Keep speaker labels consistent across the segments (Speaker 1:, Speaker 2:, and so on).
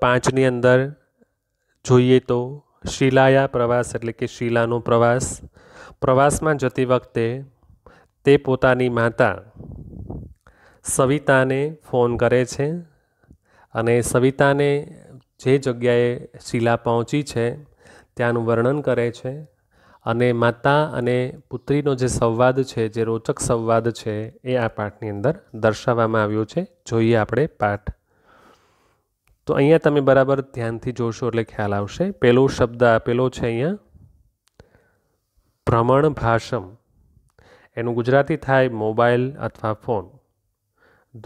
Speaker 1: પાંચની અંદર જોઈએ તો શિલાયા પ્રવાસ એટલે કે શિલાનો પ્રવાસ પ્રવાસમાં જતી વખતે તે પોતાની માતા સવિતાને ફોન કરે છે અને સવિતાને જે જગ્યાએ શિલા પહોંચી છે ત્યાંનું વર્ણન કરે છે અને માતા અને પુત્રીનો જે સંવાદ છે જે રોચક સંવાદ છે એ આ પાઠની અંદર દર્શાવવામાં આવ્યો છે જોઈએ આપણે પાઠ તો અહીંયા તમે બરાબર ધ્યાનથી જોશો એટલે ખ્યાલ આવશે પેલો શબ્દ આપેલો છે અહીંયા ભ્રમણ ભાષમ એનું ગુજરાતી થાય મોબાઈલ અથવા ફોન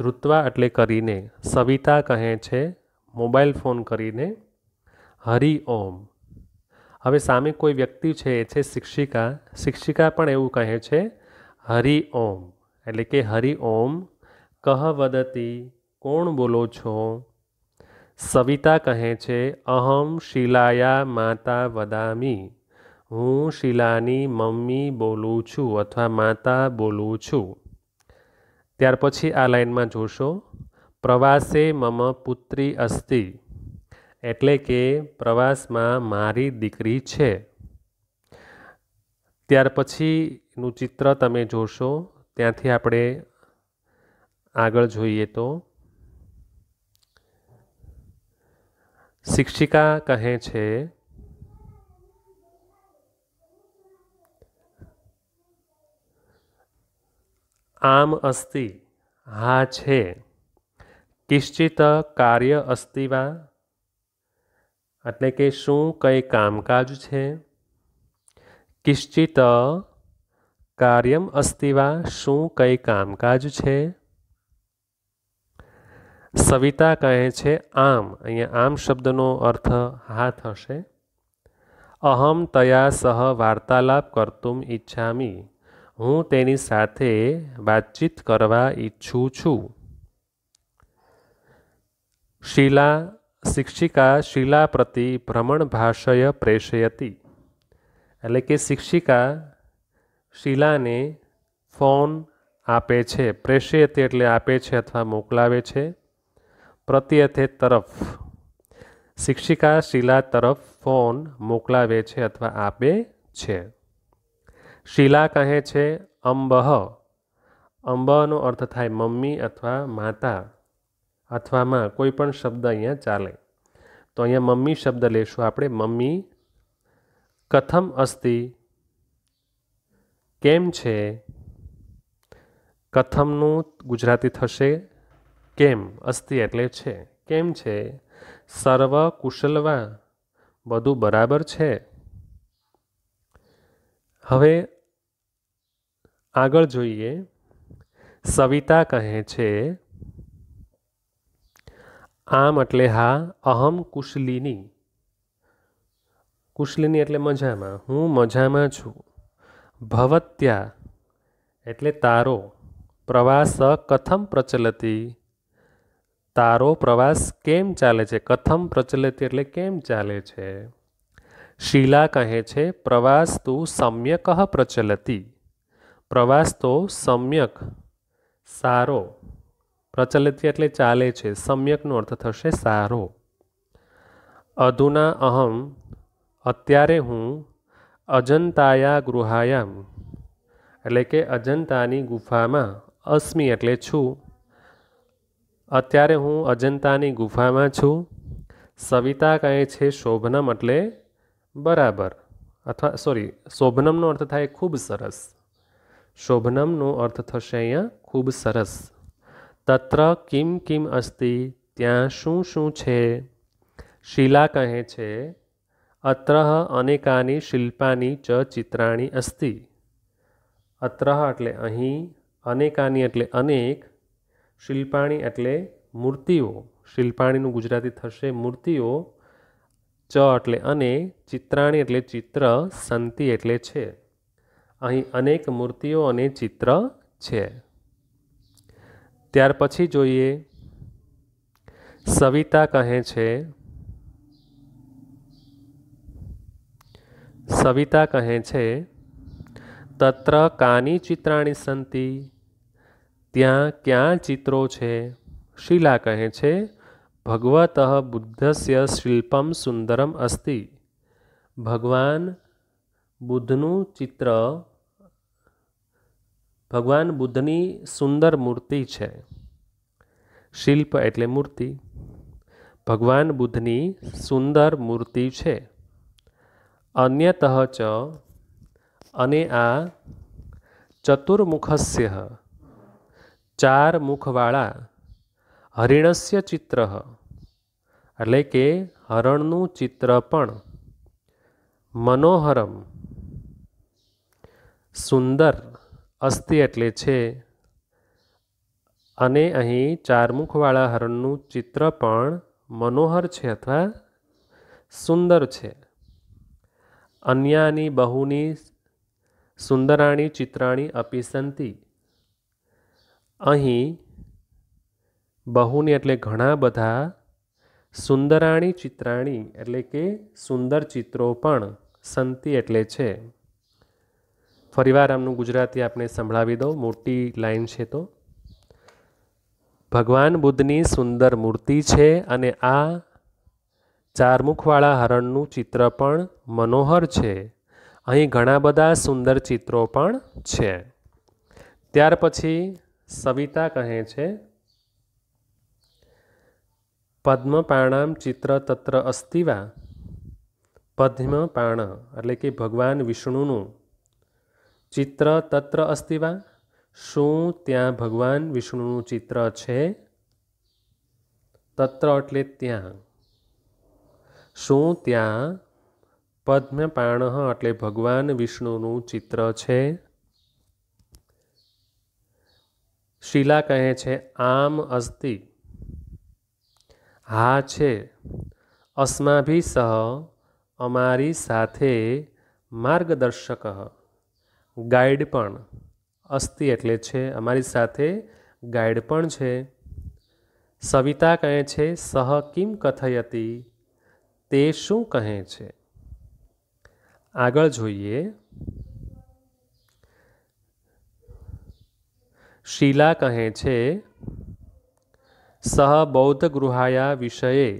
Speaker 1: ધ્રુતવા એટલે કરીને સવિતા કહે છે મોબાઈલ ફોન કરીને હરિ ઓમ હવે સામે કોઈ વ્યક્તિ છે એ છે શિક્ષિકા શિક્ષિકા પણ એવું કહે છે હરિ ઓમ એટલે કે હરિ ઓમ કહ વદતી કોણ બોલો છો સવિતા કહે છે અહમ શિલાયા માતા વદામી હું શિલાની મમ્મી બોલું છું અથવા માતા બોલું છું ત્યાર પછી આ લાઇનમાં જોશો પ્રવાસે મમ પુત્રી અસ્તી એટલે કે પ્રવાસમાં મારી દીકરી છે ત્યાર પછીનું ચિત્ર તમે જોશો ત્યાંથી આપણે આગળ જોઈએ તો શિક્ષિકા કહે છે આમ અસ્તિ હા છે કિશ્ચિત કાર્ય અસ્તિવા એટલે કે શું કંઈ કામકાજ છે કિશ્ચિત કાર્યમ અસ્તિવા શું કંઈ કામકાજ છે સવિતા કહે છે આમ અહીંયા આમ શબ્દનો અર્થ હા થશે અહમ તયા સહ વાર્તાલાપ કરતું ઈચ્છામી હું તેની સાથે વાતચીત કરવા ઈચ્છું છું શીલા શિક્ષિકા શિલા પ્રતિ ભ્રમણ ભાષય પ્રેષયતી એટલે કે શિક્ષિકા શિલાને ફોન આપે છે પ્રેષયતી એટલે આપે છે અથવા મોકલાવે છે પ્રત્યથે તરફ શિક્ષિકા શિલા તરફ ફોન મોકલાવે છે અથવા આપે છે શિલા કહે છે અંબહ અંબનો અર્થ થાય મમ્મી અથવા માતા અથવામાં કોઈ પણ શબ્દ અહીંયા ચાલે તો અહીંયા મમ્મી શબ્દ લેશું આપણે મમ્મી કથમ અસ્તિ કેમ છે કથમનું ગુજરાતી થશે કેમ અસ્તિ એટલે છે કેમ છે સર્વ કુશલવા બધું બરાબર છે હવે આગળ જોઈએ સવિતા કહે છે આમ એટલે હા અહમ કુશલિની કુશલીની એટલે મજામાં હું મજામાં છું ભવત્યા એટલે તારો પ્રવાસ કથમ પ્રચલતી તારો પ્રવાસ કેમ ચાલે છે કથમ પ્રચલિત એટલે કેમ ચાલે છે શીલા કહે છે પ્રવાસ તું સમ્યક પ્રચલતી પ્રવાસ તો સમ્યક સારો પ્રચલિત એટલે ચાલે છે સમ્યકનો અર્થ થશે સારો અધુના અહમ અત્યારે હું અજંતાયા ગૃહાયામ એટલે કે અજંતાની ગુફામાં અસ્મી એટલે છું અત્યારે હું અજંતાની ગુફામાં છું સવિતા કહે છે શોભનમ એટલે બરાબર અથવા સોરી શોભનમનો અર્થ થાય ખૂબ સરસ શોભનમનો અર્થ થશે અહીંયા ખૂબ સરસ તત્ર કિમ કિમ અસ્તિ ત્યાં શું શું છે શિલા કહે છે અત્ર અનેકાની શિલ્પાની ચ ચિત્રાણી અસ્તિ અત્ર એટલે અહીં અનેકાની એટલે અનેક શિલ્પાણી એટલે મૂર્તિઓ શિલ્પાણીનું ગુજરાતી થશે મૂર્તિઓ ચ એટલે અને ચિત્રાણી એટલે ચિત્ર સંતિ એટલે છે અહીં અનેક મૂર્તિઓ અને ચિત્ર છે ત્યાર પછી જોઈએ સવિતા કહે છે સવિતા કહે છે તત્ર કાની ચિત્રાણી સંતિ ત્યાં ક્યાં ચિત્રો છે શીલા કહે છે ભગવત બુદ્ધસ્ય શિલ્પમ સુંદરમ અસ્તિ ભગવાન બુદ્ધનું ચિત્ર ભગવાન બુદ્ધની સુંદર મૂર્તિ છે શિલ્પ એટલે મૂર્તિ ભગવાન બુદ્ધની સુંદર મૂર્તિ છે અન્યતઃ ચ અને આ ચતુર્મુખસ્ય ચાર મુખવાળા હરિણસ્ય ચિત્ર એટલે કે હરણનું ચિત્ર પણ મનોહરમ સુંદર અસ્થિ એટલે છે અને અહીં ચારમુખવાળા હરણનું ચિત્ર પણ મનોહર છે અથવા સુંદર છે અન્યાની બહુની સુંદરાણી ચિત્રાણી અપિસંતી અહીં બહુની એટલે ઘણા બધા સુંદરાણી ચિત્રાણી એટલે કે સુંદર ચિત્રો પણ સંતિ એટલે છે ફરીવાર આમનું ગુજરાતી આપણે સંભળાવી દઉં મોટી લાઈન છે તો ભગવાન બુદ્ધની સુંદર મૂર્તિ છે અને આ ચારમુખવાળા હરણનું ચિત્ર પણ મનોહર છે અહીં ઘણા બધા સુંદર ચિત્રો પણ છે ત્યાર પછી સવિતા કહે છે પદ્મપાણામ ચિત્ર તત્ર અસ્તિવા પદ્મપાણ એટલે કે ભગવાન વિષ્ણુનું ચિત્ર તત્ર અસ્તિવા શું ત્યાં ભગવાન વિષ્ણુનું ચિત્ર છે તત્ર એટલે ત્યાં શું ત્યાં પદ્મપાણ એટલે ભગવાન વિષ્ણુનું ચિત્ર છે શીલા કહે છે આમ અસ્તિ હા છે અસ્માભિ સહ અમારી સાથે માર્ગદર્શક ગાઈડ પણ અસ્તિ એટલે છે અમારી સાથે ગાઈડ પણ છે સવિતા કહે છે સહ કિમ કથયતી તે શું કહે છે આગળ જોઈએ શીલા કહે છે સહ બૌદ્ધ ગૃહાયા વિષયે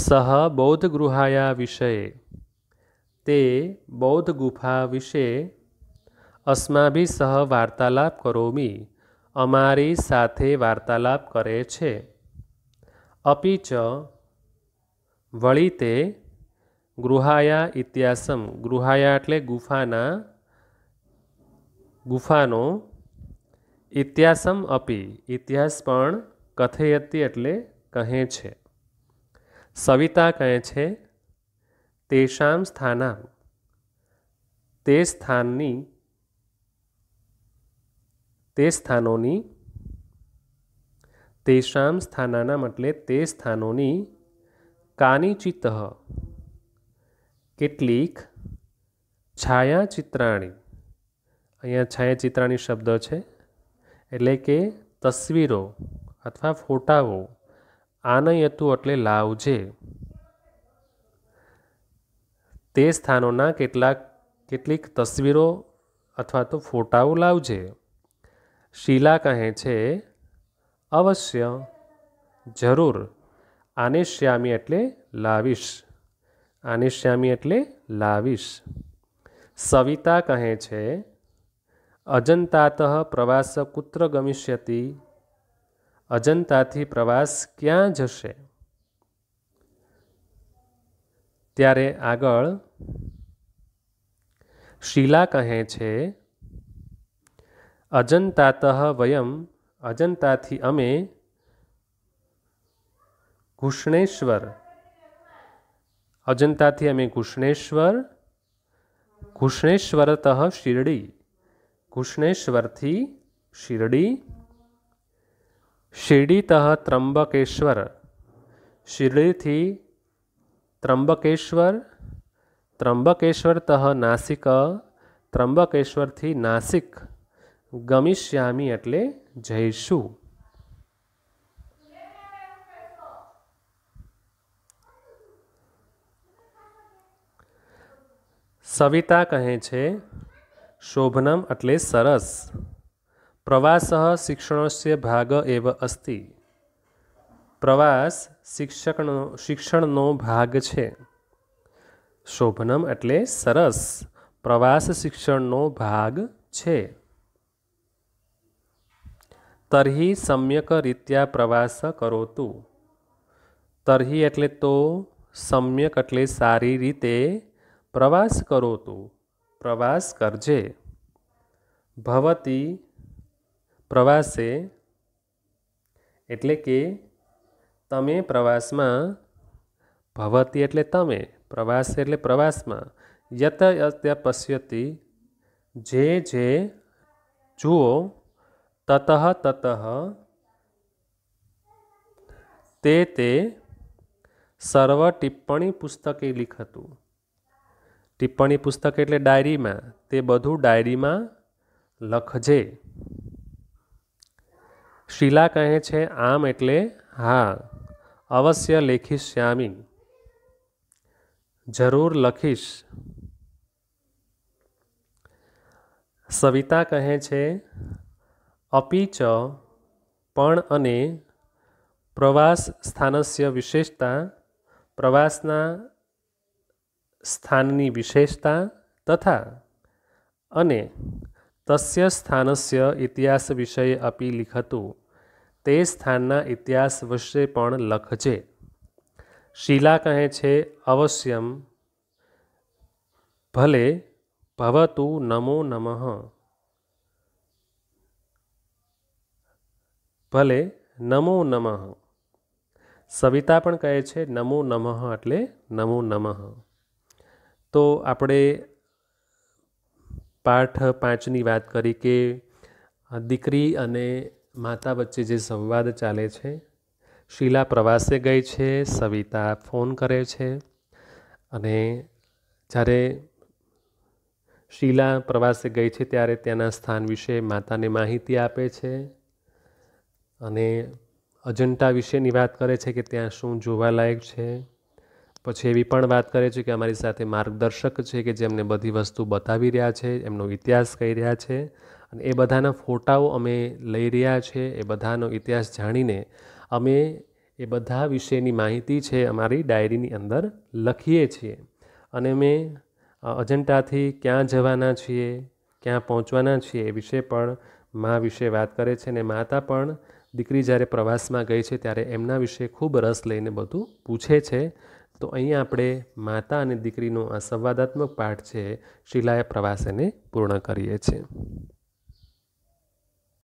Speaker 1: સહ બૌદ્ધગૃહાયા વિષયે તે બૌદ્ધગુફા વિશે અસ્માભી સહ વાર્તાલાપ કરોમી અમારી સાથે વાર્તાલાપ કરે છે અપીચ વળી તે ગૃહાયા ઇતિહાસમ ગૃહાયા એટલે ગુફાના ગુફાનો ઇતિહાસમ અપી ઇતિહાસ પણ કથયતી એટલે કહે છે સવિતા કહે છે તેષામ સ્થાના તે સ્થાનની તે સ્થાનોની તેષામ સ્થાનાના એટલે તે સ્થાનોની કાનિચિત કેટલીક છાયાચિત્રાણી અહીંયા છાયાચિત્રાણી શબ્દ છે એટલે કે તસવીરો અથવા ફોટાઓ આનય હતું એટલે લાવજે તે સ્થાનોના કેટલાક કેટલીક તસવીરો અથવા તો ફોટાઓ લાવજે શીલા કહે છે અવશ્ય જરૂર આને શ્યામી એટલે લાવીશ આને શ્યામી એટલે લાવીશ સવિતા કહે છે અજંતાત પ્રવાસ કુત્ર ગમિષ્યતી અજંતાથી પ્રવાસ ક્યાં જશે ત્યારે આગળ શીલા કહે છે અજંતાત વયમ અજંતાથી અમે ઘૂષ્ણેશ્વર અજંતાથી અમે ઘૂષ્ણેશ્વર ઘૂષ્ણેશ્વરત શિરડી ઘૂષ્ણેશ્વરથી શિરડી शिर्डी तह त्रंबकेश्वर शिर्डी थी त्रंबकेश्वर त्रंबकेश्वर तह नासिक त्रंबकेश्वर थी नासिक गमीश्यामी एटले जईशु सविता कहे छे शोभनम अटले सरस પ્રવાસ શિક્ષણસ્ય ભાગ એવ અસ્તિ પ્રવાસ શિક્ષકનો શિક્ષણનો ભાગ છે શોભનમ એટલે સરસ પ્રવાસ શિક્ષણનો ભાગ છે તર્હિ સમ્યક રીત્યા પ્રવાસ કરોતુ તર્હિ એટલે તો સમ્યક એટલે સારી રીતે પ્રવાસ કરોતુ પ્રવાસ કરજે ભવતી પ્રવાસે એટલે કે તમે પ્રવાસમાં ભવતી એટલે તમે પ્રવાસ એટલે પ્રવાસમાં યત અત્ય પશ્યતિ જે જે જુઓ તતઃ તતઃ તે તે સર્વ ટિપ્પણી પુસ્તકે લીખતું ટિપ્પણી પુસ્તક એટલે ડાયરીમાં તે બધું ડાયરીમાં લખજે શીલા કહે છે આમ એટલે હા અવશ્ય લેખિષ્યામી જરૂર લખીશ સવિતા કહે છે અપીચ પણ અને પ્રવાસ સ્થાનસ્ય વિશેષતા પ્રવાસના સ્થાનની વિશેષતા તથા અને તસ્ય સ્થાનસ્ય ઇતિહાસ વિષય અપી લિખતું તે સ્થાનના ઇતિહાસ વિશે પણ લખજે શીલા કહે છે અવશ્યમ ભલે ભવતુ નમો નમઃ ભલે નમો નમઃ સવિતા પણ કહે છે નમો નમઃ એટલે નમો નમઃ તો આપણે પાઠ પાંચની વાત કરી કે દીકરી અને માતા વચ્ચે જે સંવાદ ચાલે છે શીલા પ્રવાસે ગઈ છે સવિતા ફોન કરે છે અને જ્યારે શીલા પ્રવાસે ગઈ છે ત્યારે ત્યાંના સ્થાન વિશે માતાને માહિતી આપે છે અને અજંટા વિશેની વાત કરે છે કે ત્યાં શું જોવાલાયક છે પછી એવી પણ વાત કરે છે કે અમારી સાથે માર્ગદર્શક છે કે જેમને બધી વસ્તુ બતાવી રહ્યા છે એમનો ઇતિહાસ કહી રહ્યા છે અને એ બધાના ફોટાઓ અમે લઈ રહ્યા છે એ બધાનો ઇતિહાસ જાણીને અમે એ બધા વિશેની માહિતી છે અમારી ડાયરીની અંદર લખીએ છીએ અને અમે અજંટાથી ક્યાં જવાના છીએ ક્યાં પહોંચવાના છીએ એ વિશે પણ મા વિશે વાત કરે છે અને માતા પણ દીકરી જ્યારે પ્રવાસમાં ગઈ છે ત્યારે એમના વિશે ખૂબ રસ લઈને બધું પૂછે છે તો અહીં આપણે માતા અને દીકરીનો આ સંવાદાત્મક પાઠ છે શિલાએ પ્રવાસ એને પૂર્ણ કરીએ છીએ